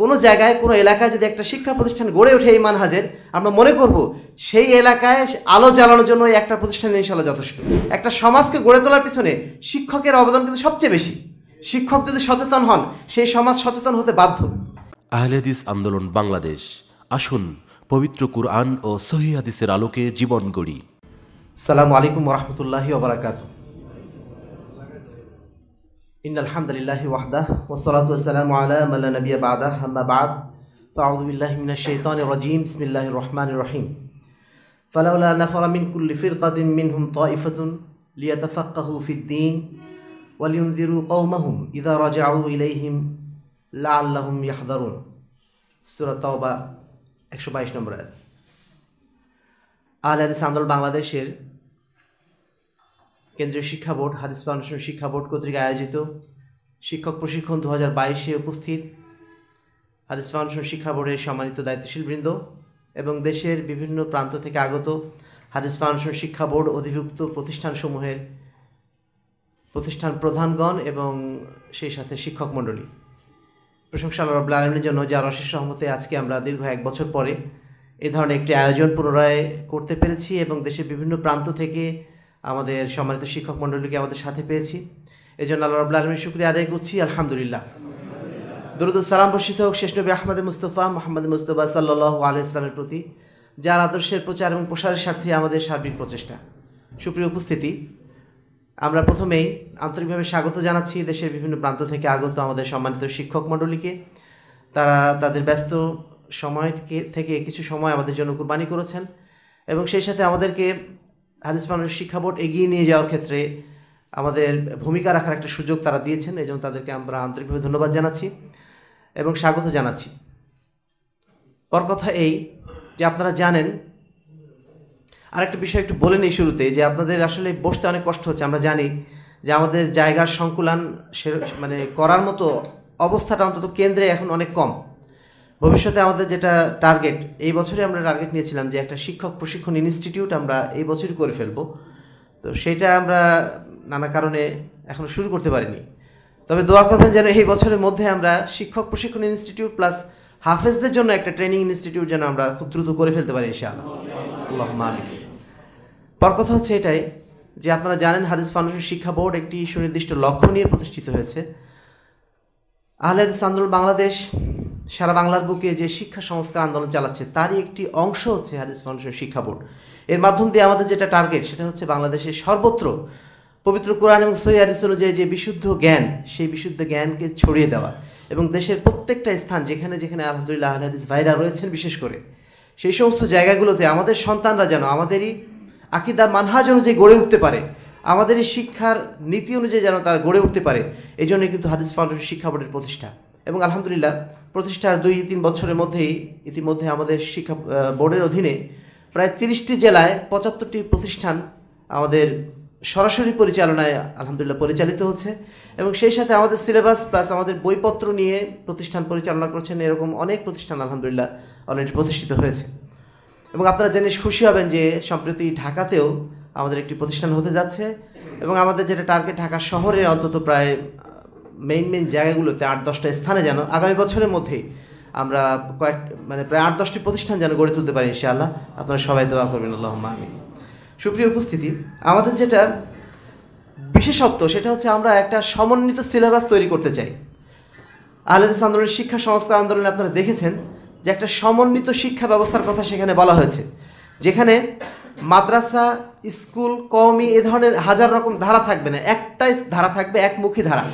কোনো জায়গায় কোনো এলাকায় যদি একটা শিক্ষা প্রতিষ্ঠান গড়ে ওঠে এই মানহাজের আমরা মনে করব সেই এলাকায় আলো জ্বালানোর জন্য একটা প্রতিষ্ঠান ইনশাল্লাহ যথেষ্ট একটা সমাজকে গড়ে তোলার পিছনে শিক্ষকের অবদান কিন্তু সবচেয়ে বেশি শিক্ষক যদি সচেতন হন সেই সমাজ সচেতন হতে বাধ্য আহলেদিস আন্দোলন বাংলাদেশ আসুন পবিত্র কুরআন ও সহিহাদিসের আলোকে জীবন গড়ি সালাম আলাইকুম রহমতুল্লাহ ওবরাকাতুহ إن الحمد لله وحده والصلاة والسلام على من لا نبي بعده أما بعد فأعوذ بالله من الشيطان الرجيم بسم الله الرحمن الرحيم فلولا نفر من كل فرقة منهم طائفة ليتفقهوا في الدين ولينذروا قومهم إذا رجعوا إليهم لعلهم يحذرون سورة التوبة 122 নম্বর আয়াত আহলে হাদিস আন্দোলন কেন্দ্রীয় শিক্ষা বোর্ড হাদিস ফাউন্ডেশন শিক্ষা বোর্ড কর্তৃক আয়োজিত শিক্ষক প্রশিক্ষণ দু হাজার বাইশে উপস্থিত হাদিস ফাউন্ডেশন শিক্ষা বোর্ডের সম্মানিত দায়িত্বশীলবৃন্দ এবং দেশের বিভিন্ন প্রান্ত থেকে আগত হাদিস ফাউন্ডেশন শিক্ষা বোর্ড অধিভুক্ত প্রতিষ্ঠানসমূহের প্রতিষ্ঠান প্রধানগণ এবং সেই সাথে শিক্ষক মণ্ডলী প্রশংসা রব্লা আলমের জন্য যার অশেষ সহমতে আজকে আমরা দীর্ঘ এক বছর পরে এ ধরনের একটি আয়োজন পুনরায় করতে পেরেছি এবং দেশের বিভিন্ন প্রান্ত থেকে আমাদের সম্মানিত শিক্ষক মণ্ডলীকে আমাদের সাথে পেয়েছি এই জন্য আল্লাহ রবুল্লা আলমীর শুক্রিয়া আদায় করছি আলহামদুলিল্লাহ দরুদ সালাম বর্ষিত হোক শেষ নবী আহমদ মুস্তফা মোহাম্মদ মুস্তফা সাল্লু আলু ইসলামের প্রতি যার আদর্শের প্রচার এবং প্রসারের স্বার্থে আমাদের সার্বিক প্রচেষ্টা সুপ্রিয় উপস্থিতি আমরা প্রথমেই আন্তরিকভাবে স্বাগত জানাচ্ছি দেশের বিভিন্ন প্রান্ত থেকে আগত আমাদের সম্মানিত শিক্ষক মণ্ডলীকে তারা তাদের ব্যস্ত সময় থেকে কিছু সময় আমাদের জন্য কুরবানি করেছেন এবং সেই সাথে আমাদেরকে হাদিস মানুষ শিক্ষা বোর্ড এগিয়ে নিয়ে যাওয়ার ক্ষেত্রে আমাদের ভূমিকা রাখার একটা সুযোগ তারা দিয়েছেন এই জন্য তাদেরকে আমরা আন্তরিকভাবে ধন্যবাদ জানাচ্ছি এবং স্বাগত জানাচ্ছি পর কথা এই যে আপনারা জানেন আরেকটা বিষয় একটু বলে নিই শুরুতে যে আপনাদের আসলে বসতে অনেক কষ্ট হচ্ছে আমরা জানি যে আমাদের জায়গার সংকুলান সে মানে করার মতো অবস্থাটা অন্তত কেন্দ্রে এখন অনেক কম ভবিষ্যতে আমাদের যেটা টার্গেট এই বছরে আমরা টার্গেট নিয়েছিলাম যে একটা শিক্ষক প্রশিক্ষণ ইনস্টিটিউট আমরা এই বছরই করে ফেলব তো সেটা আমরা নানা কারণে এখনও শুরু করতে পারিনি তবে দোয়া করবেন যেন এই বছরের মধ্যে আমরা শিক্ষক প্রশিক্ষণ ইনস্টিটিউট প্লাস হাফেজদের জন্য একটা ট্রেনিং ইনস্টিটিউট যেন আমরা খুব দ্রুত করে ফেলতে পারি ইনশাআল্লাহ আল্লাহ পর কথা হচ্ছে এটাই যে আপনারা জানেন হাদিস ফাউন্ডেশন শিক্ষা বোর্ড একটি সুনির্দিষ্ট লক্ষ্য নিয়ে প্রতিষ্ঠিত হয়েছে আহলেদ সান্দুল বাংলাদেশ সারা বাংলার বুকে যে শিক্ষা সংস্কার আন্দোলন চালাচ্ছে তারই একটি অংশ হচ্ছে হাদিস ফাউন্ডেশন শিক্ষা বোর্ড এর মাধ্যম দিয়ে আমাদের যেটা টার্গেট সেটা হচ্ছে বাংলাদেশের সর্বত্র পবিত্র কোরআন এবং সহি হাদিস অনুযায়ী যে বিশুদ্ধ জ্ঞান সেই বিশুদ্ধ জ্ঞানকে ছড়িয়ে দেওয়া এবং দেশের প্রত্যেকটা স্থান যেখানে যেখানে আলহামদুলিল্লাহ আল হাদিস ভাইরা রয়েছেন বিশেষ করে সেই সমস্ত জায়গাগুলোতে আমাদের সন্তানরা যেন আমাদেরই আকিদা মানহাজ অনুযায়ী গড়ে উঠতে পারে আমাদের এই শিক্ষার নীতি অনুযায়ী যেন তারা গড়ে উঠতে পারে এই জন্য কিন্তু হাদিস ফাউন্ডেশন শিক্ষা বোর্ডের প্রতিষ্ঠা এবং আলহামদুলিল্লাহ প্রতিষ্ঠার দুই তিন বছরের মধ্যেই ইতিমধ্যে আমাদের শিক্ষা বোর্ডের অধীনে প্রায় তিরিশটি জেলায় পঁচাত্তরটি প্রতিষ্ঠান আমাদের সরাসরি পরিচালনায় আলহামদুলিল্লাহ পরিচালিত হচ্ছে এবং সেই সাথে আমাদের সিলেবাস প্লাস আমাদের বইপত্র নিয়ে প্রতিষ্ঠান পরিচালনা করছেন এরকম অনেক প্রতিষ্ঠান আলহামদুলিল্লাহ অলরেডি প্রতিষ্ঠিত হয়েছে এবং আপনারা জেনে খুশি হবেন যে সম্প্রতি ঢাকাতেও আমাদের একটি প্রতিষ্ঠান হতে যাচ্ছে এবং আমাদের যেটা টার্গেট ঢাকা শহরে অন্তত প্রায় মেইন মেইন জায়গাগুলোতে আট দশটা স্থানে যেন আগামী বছরের মধ্যে আমরা কয়েক মানে প্রায় আট দশটি প্রতিষ্ঠান যেন গড়ে তুলতে পারি ইনশাআল্লাহ আপনারা সবাই দোয়া করবেন আল্লাহ আমি সুপ্রিয় উপস্থিতি আমাদের যেটা বিশেষত্ব সেটা হচ্ছে আমরা একটা সমন্বিত সিলেবাস তৈরি করতে চাই আহলেদিস আন্দোলনের শিক্ষা সংস্কার আন্দোলনে আপনারা দেখেছেন যে একটা সমন্বিত শিক্ষা ব্যবস্থার কথা সেখানে বলা হয়েছে যেখানে মাদ্রাসা স্কুল কমি এ ধরনের হাজার রকম ধারা থাকবে না একটাই ধারা থাকবে একমুখী ধারা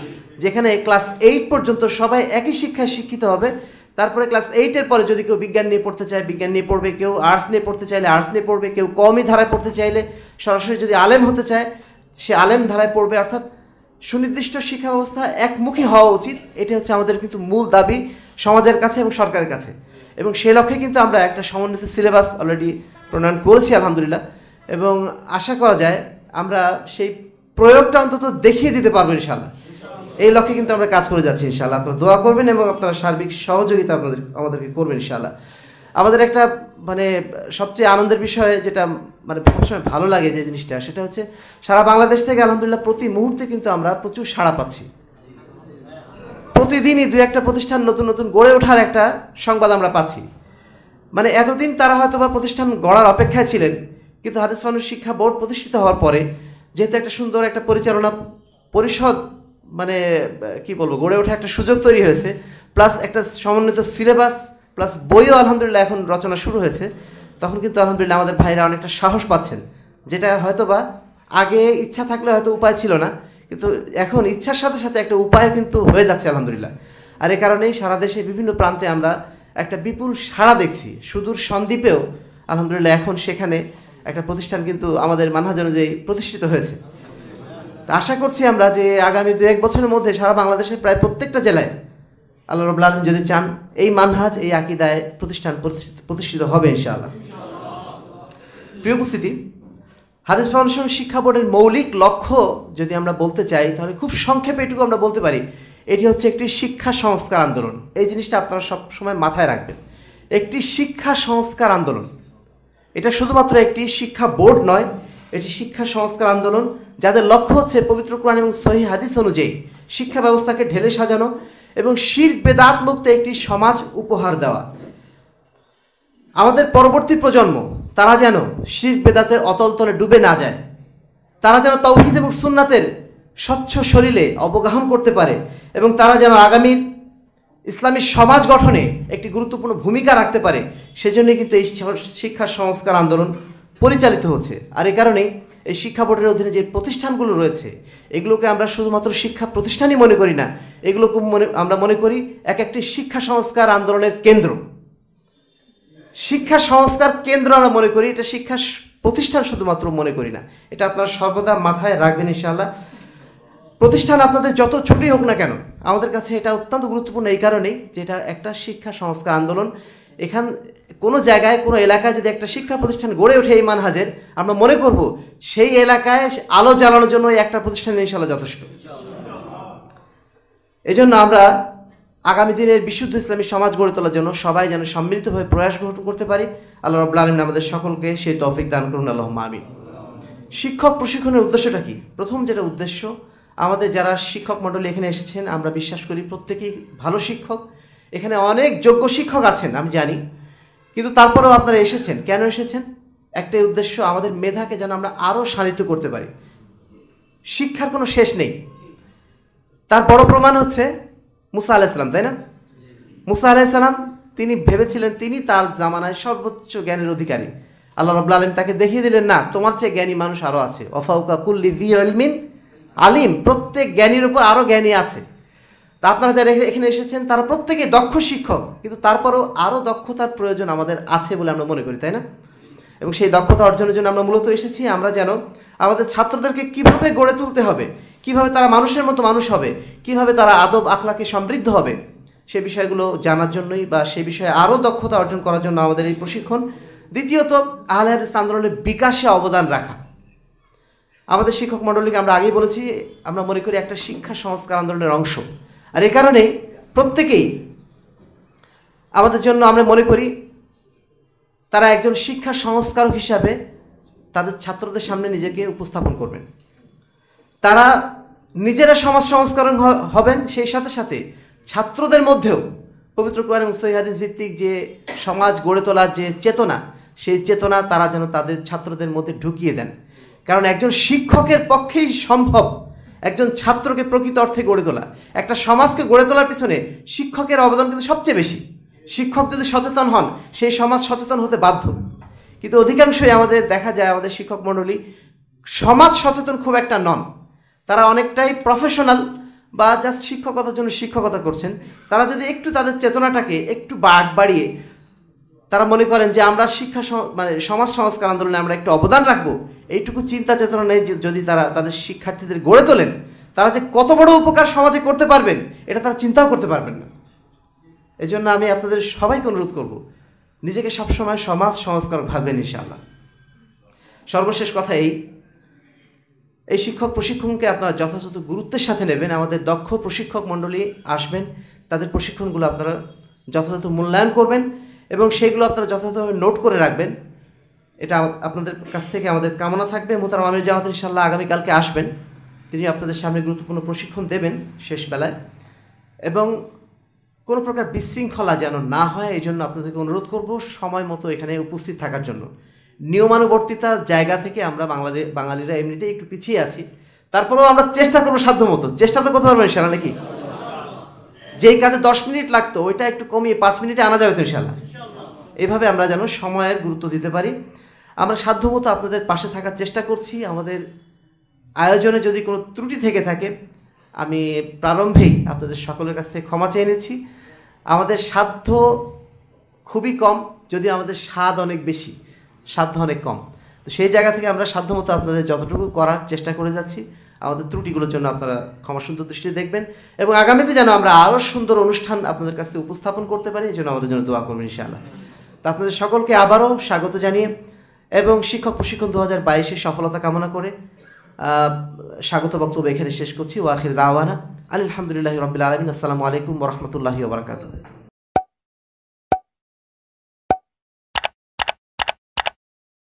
যেখানে ক্লাস এইট পর্যন্ত সবাই একই শিক্ষায় শিক্ষিত হবে তারপরে ক্লাস এইটের পরে যদি কেউ বিজ্ঞান নিয়ে পড়তে চায় বিজ্ঞান নিয়ে পড়বে কেউ আর্টস নিয়ে পড়তে চাইলে আর্টস নিয়ে পড়বে কেউ কমই ধারায় পড়তে চাইলে সরাসরি যদি আলেম হতে চায় সে আলেম ধারায় পড়বে অর্থাৎ সুনির্দিষ্ট শিক্ষা ব্যবস্থা একমুখী হওয়া উচিত এটা হচ্ছে আমাদের কিন্তু মূল দাবি সমাজের কাছে এবং সরকারের কাছে এবং সে লক্ষ্যে কিন্তু আমরা একটা সমন্বিত সিলেবাস অলরেডি প্রণয়ন করেছি আলহামদুলিল্লাহ এবং আশা করা যায় আমরা সেই প্রয়োগটা অন্তত দেখিয়ে দিতে পারবো ইনশাল্লাহ এই লক্ষ্যে কিন্তু আমরা কাজ করে যাচ্ছি ইনশাল্লাহ আপনারা দোয়া করবেন এবং আপনারা সার্বিক সহযোগিতা আপনাদের আমাদেরকে করবেন ইনশাল্লাহ আমাদের একটা মানে সবচেয়ে আনন্দের বিষয় যেটা মানে সবসময় ভালো লাগে যে জিনিসটা সেটা হচ্ছে সারা বাংলাদেশ থেকে আলহামদুলিল্লাহ প্রতি মুহূর্তে কিন্তু আমরা প্রচুর সাড়া পাচ্ছি প্রতিদিনই দু একটা প্রতিষ্ঠান নতুন নতুন গড়ে ওঠার একটা সংবাদ আমরা পাচ্ছি মানে এতদিন তারা হয়তো বা প্রতিষ্ঠান গড়ার অপেক্ষায় ছিলেন কিন্তু হাদিস মানুষ শিক্ষা বোর্ড প্রতিষ্ঠিত হওয়ার পরে যেহেতু একটা সুন্দর একটা পরিচালনা পরিষদ মানে কি বলবো গড়ে ওঠা একটা সুযোগ তৈরি হয়েছে প্লাস একটা সমন্বিত সিলেবাস প্লাস বইও আলহামদুলিল্লাহ এখন রচনা শুরু হয়েছে তখন কিন্তু আলহামদুলিল্লাহ আমাদের ভাইরা অনেকটা সাহস পাচ্ছেন যেটা হয়তো বা আগে ইচ্ছা থাকলে হয়তো উপায় ছিল না কিন্তু এখন ইচ্ছার সাথে সাথে একটা উপায় কিন্তু হয়ে যাচ্ছে আলহামদুলিল্লাহ আর এ কারণেই সারা দেশে বিভিন্ন প্রান্তে আমরা একটা বিপুল সাড়া দেখছি সুদূর সন্দ্বীপেও আলহামদুলিল্লাহ এখন সেখানে একটা প্রতিষ্ঠান কিন্তু আমাদের মানহাজ অনুযায়ী প্রতিষ্ঠিত হয়েছে তা আশা করছি আমরা যে আগামী দু এক বছরের মধ্যে সারা বাংলাদেশের প্রায় প্রত্যেকটা জেলায় আল্লাহ রবুল আলম যদি চান এই মানহাজ এই আকিদায় প্রতিষ্ঠান প্রতিষ্ঠিত হবে ইনশাআল্লাহ প্রিয় উপস্থিতি হাদিস ফাউন্ডেশন শিক্ষা বোর্ডের মৌলিক লক্ষ্য যদি আমরা বলতে চাই তাহলে খুব সংক্ষেপে এটুকু আমরা বলতে পারি এটি হচ্ছে একটি শিক্ষা সংস্কার আন্দোলন এই জিনিসটা আপনারা সব সময় মাথায় রাখবেন একটি শিক্ষা সংস্কার আন্দোলন এটা শুধুমাত্র একটি শিক্ষা বোর্ড নয় এটি শিক্ষা সংস্কার আন্দোলন যাদের লক্ষ্য হচ্ছে পবিত্র কোরআন এবং সহি হাদিস অনুযায়ী শিক্ষা ব্যবস্থাকে ঢেলে সাজানো এবং শির বেদাত মুক্ত একটি সমাজ উপহার দেওয়া আমাদের পরবর্তী প্রজন্ম তারা যেন শির বেদাতের অতলতলে ডুবে না যায় তারা যেন তৌহিদ এবং সুন্নাতের স্বচ্ছ শরীরে অবগাহন করতে পারে এবং তারা যেন আগামীর ইসলামী সমাজ গঠনে একটি গুরুত্বপূর্ণ ভূমিকা রাখতে পারে সেজন্যই কিন্তু এই শিক্ষা সংস্কার আন্দোলন পরিচালিত হচ্ছে আর এ কারণেই এই শিক্ষা বোর্ডের অধীনে যে প্রতিষ্ঠানগুলো রয়েছে এগুলোকে আমরা শুধুমাত্র শিক্ষা প্রতিষ্ঠানই মনে করি না এগুলোকে মনে আমরা মনে করি এক একটি শিক্ষা সংস্কার আন্দোলনের কেন্দ্র শিক্ষা সংস্কার কেন্দ্র আমরা মনে করি এটা শিক্ষা প্রতিষ্ঠান শুধুমাত্র মনে করি না এটা আপনারা সর্বদা মাথায় রাখবেন ইশাল্লাহ প্রতিষ্ঠান আপনাদের যত ছুটি হোক না কেন আমাদের কাছে এটা অত্যন্ত গুরুত্বপূর্ণ এই কারণেই যে এটা একটা শিক্ষা সংস্কার আন্দোলন এখান কোনো জায়গায় কোনো এলাকায় যদি একটা শিক্ষা প্রতিষ্ঠান গড়ে ওঠে এই মানহাজের আমরা মনে করব সেই এলাকায় আলো জ্বালানোর জন্য একটা প্রতিষ্ঠান ইনশাল্লাহ যথেষ্ট এই জন্য আমরা আগামী দিনের বিশুদ্ধ ইসলামী সমাজ গড়ে তোলার জন্য সবাই যেন সম্মিলিতভাবে প্রয়াস গ্রহণ করতে পারি আল্লাহ রব্লা আলমিন আমাদের সকলকে সেই তফিক দান করুন আল্লাহ আমিন শিক্ষক প্রশিক্ষণের উদ্দেশ্যটা কি প্রথম যেটা উদ্দেশ্য আমাদের যারা শিক্ষক মণ্ডলী এখানে এসেছেন আমরা বিশ্বাস করি প্রত্যেকেই ভালো শিক্ষক এখানে অনেক যোগ্য শিক্ষক আছেন আমি জানি কিন্তু তারপরেও আপনারা এসেছেন কেন এসেছেন একটাই উদ্দেশ্য আমাদের মেধাকে যেন আমরা আরও শালিত করতে পারি শিক্ষার কোনো শেষ নেই তার বড় প্রমাণ হচ্ছে মুসা আলাইসালাম তাই না মুসা আলাইসালাম তিনি ভেবেছিলেন তিনি তার জামানায় সর্বোচ্চ জ্ঞানের অধিকারী আল্লাহ রব্লা আলম তাকে দেখিয়ে দিলেন না তোমার চেয়ে জ্ঞানী মানুষ আরও আছে অফাউকা কুল্লি দি আলিম প্রত্যেক জ্ঞানীর উপর আরও জ্ঞানী আছে তা আপনারা যারা এখানে এসেছেন তারা প্রত্যেকে দক্ষ শিক্ষক কিন্তু তারপরও আরও দক্ষতার প্রয়োজন আমাদের আছে বলে আমরা মনে করি তাই না এবং সেই দক্ষতা অর্জনের জন্য আমরা মূলত এসেছি আমরা যেন আমাদের ছাত্রদেরকে কিভাবে গড়ে তুলতে হবে কিভাবে তারা মানুষের মতো মানুষ হবে কিভাবে তারা আদব আখলাকে সমৃদ্ধ হবে সে বিষয়গুলো জানার জন্যই বা সে বিষয়ে আরও দক্ষতা অর্জন করার জন্য আমাদের এই প্রশিক্ষণ দ্বিতীয়ত আহলেহাদ আন্দোলনের বিকাশে অবদান রাখা আমাদের শিক্ষক মণ্ডলীকে আমরা আগেই বলেছি আমরা মনে করি একটা শিক্ষা সংস্কার আন্দোলনের অংশ আর এ কারণে প্রত্যেকেই আমাদের জন্য আমরা মনে করি তারা একজন শিক্ষা সংস্কারক হিসাবে তাদের ছাত্রদের সামনে নিজেকে উপস্থাপন করবেন তারা নিজেরা সমাজ সংস্করণ হবেন সেই সাথে সাথে ছাত্রদের মধ্যেও পবিত্র কোরআন এবং সৈহাদিস ভিত্তিক যে সমাজ গড়ে তোলার যে চেতনা সেই চেতনা তারা যেন তাদের ছাত্রদের মধ্যে ঢুকিয়ে দেন কারণ একজন শিক্ষকের পক্ষেই সম্ভব একজন ছাত্রকে প্রকৃত অর্থে গড়ে তোলা একটা সমাজকে গড়ে তোলার পিছনে শিক্ষকের অবদান কিন্তু সবচেয়ে বেশি শিক্ষক যদি সচেতন হন সেই সমাজ সচেতন হতে বাধ্য কিন্তু অধিকাংশই আমাদের দেখা যায় আমাদের শিক্ষক মণ্ডলী সমাজ সচেতন খুব একটা নন তারা অনেকটাই প্রফেশনাল বা জাস্ট শিক্ষকতার জন্য শিক্ষকতা করছেন তারা যদি একটু তাদের চেতনাটাকে একটু বাগ বাড়িয়ে তারা মনে করেন যে আমরা শিক্ষা মানে সমাজ সংস্কার আন্দোলনে আমরা একটু অবদান রাখবো এইটুকু চিন্তা চেতনা নেই যদি তারা তাদের শিক্ষার্থীদের গড়ে তোলেন তারা যে কত বড় উপকার সমাজে করতে পারবেন এটা তারা চিন্তাও করতে পারবেন না এই জন্য আমি আপনাদের সবাইকে অনুরোধ করব নিজেকে সবসময় সমাজ সংস্কারক ভাববেন ইনশাআল্লাহ সর্বশেষ কথা এই এই শিক্ষক প্রশিক্ষণকে আপনারা যথাযথ গুরুত্বের সাথে নেবেন আমাদের দক্ষ প্রশিক্ষক মণ্ডলী আসবেন তাদের প্রশিক্ষণগুলো আপনারা যথাযথ মূল্যায়ন করবেন এবং সেগুলো আপনারা যথাযথভাবে নোট করে রাখবেন এটা আপনাদের কাছ থেকে আমাদের কামনা থাকবে মোতারাম আমির জামাত ইনশাল্লাহ আগামীকালকে আসবেন তিনি আপনাদের সামনে গুরুত্বপূর্ণ প্রশিক্ষণ দেবেন শেষ বেলায় এবং কোনো প্রকার বিশৃঙ্খলা যেন না হয় এই জন্য আপনাদেরকে অনুরোধ করব সময় মতো এখানে উপস্থিত থাকার জন্য নিয়মানুবর্তিতা জায়গা থেকে আমরা বাঙালি বাঙালিরা এমনিতেই একটু পিছিয়ে আছি তারপরেও আমরা চেষ্টা করবো সাধ্যমতো চেষ্টা তো করতে পারবেন ইনশাল্লাহ নাকি যেই কাজে দশ মিনিট লাগতো ওইটা একটু কমিয়ে পাঁচ মিনিটে আনা যাবে তো ইনশাল্লাহ এভাবে আমরা যেন সময়ের গুরুত্ব দিতে পারি আমরা সাধ্যমতো আপনাদের পাশে থাকার চেষ্টা করছি আমাদের আয়োজনে যদি কোনো ত্রুটি থেকে থাকে আমি প্রারম্ভেই আপনাদের সকলের কাছ থেকে ক্ষমা চেয়ে নিচ্ছি আমাদের সাধ্য খুবই কম যদি আমাদের স্বাদ অনেক বেশি সাধ্য অনেক কম তো সেই জায়গা থেকে আমরা সাধ্যমতো আপনাদের যতটুকু করার চেষ্টা করে যাচ্ছি আমাদের ত্রুটিগুলোর জন্য আপনারা ক্ষমা সুন্দর দৃষ্টিতে দেখবেন এবং আগামীতে যেন আমরা আরও সুন্দর অনুষ্ঠান আপনাদের কাছে উপস্থাপন করতে পারি এই জন্য আমাদের জন্য দোয়া করবেন ইনশাআল্লাহ তো আপনাদের সকলকে আবারও স্বাগত জানিয়ে এবং শিক্ষক প্রশিক্ষণ দু হাজার বাইশের সফলতা কামনা করে স্বাগত বক্তব্য এখানে শেষ করছি ওয়াখির রাওয়ানা আলহামদুলিল্লাহ রবিল আলমিন আসসালামু আলাইকুম রহমতুল্লাহি ওবরাকাতুহ